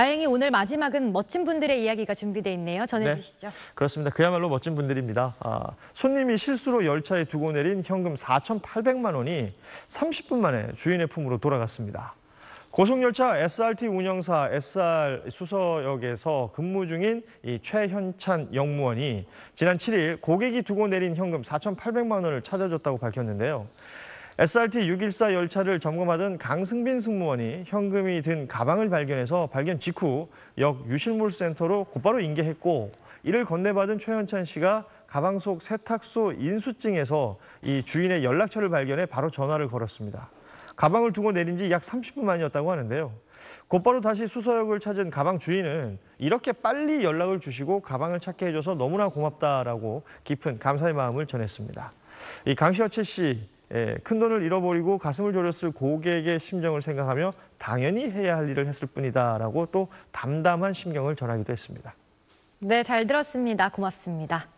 다행히 오늘 마지막은 멋진 분들의 이야기가 준비돼 있네요. 전해주시죠. 네, 그렇습니다. 그야말로 멋진 분들입니다. 아, 손님이 실수로 열차에 두고 내린 현금 4,800만 원이 30분 만에 주인의 품으로 돌아갔습니다. 고속열차 SRT 운영사 SR 수서역에서 근무 중인 이 최현찬 영무원이 지난 7일 고객이 두고 내린 현금 4,800만 원을 찾아줬다고 밝혔는데요. SRT 614 열차를 점검하던 강승빈 승무원이 현금이 든 가방을 발견해서 발견 직후 역 유실물센터로 곧바로 인계했고 이를 건네받은 최현찬 씨가 가방 속 세탁소 인수증에서 이 주인의 연락처를 발견해 바로 전화를 걸었습니다. 가방을 두고 내린 지 약 30분 만이었다고 하는데요. 곧바로 다시 수서역을 찾은 가방 주인은 이렇게 빨리 연락을 주시고 가방을 찾게 해줘서 너무나 고맙다라고 깊은 감사의 마음을 전했습니다. 이 강시화 채씨 예, 큰 돈을 잃어버리고 가슴을 졸였을 고객의 심정을 생각하며 당연히 해야 할 일을 했을 뿐이다라고 또 담담한 심경을 전하기도 했습니다. 네, 잘 들었습니다. 고맙습니다.